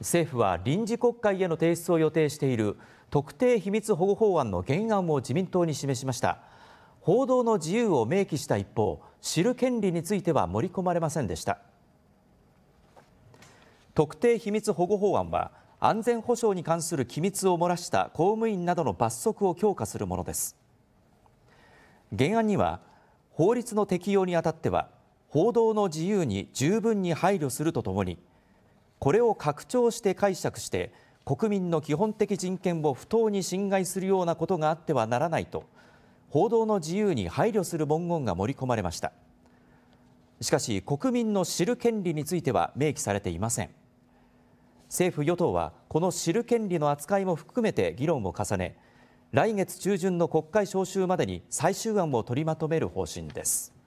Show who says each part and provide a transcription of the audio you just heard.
Speaker 1: 政府は臨時国会への提出を予定している特定秘密保護法案の原案を自民党に示しました報道の自由を明記した一方知る権利については盛り込まれませんでした特定秘密保護法案は安全保障に関する機密を漏らした公務員などの罰則を強化するものです原案には法律の適用にあたっては報道の自由に十分に配慮するとともにこれを拡張して解釈して国民の基本的人権を不当に侵害するようなことがあってはならないと報道の自由に配慮する文言が盛り込まれましたしかし国民の知る権利については明記されていません政府与党はこの知る権利の扱いも含めて議論を重ね来月中旬の国会召集までに最終案を取りまとめる方針です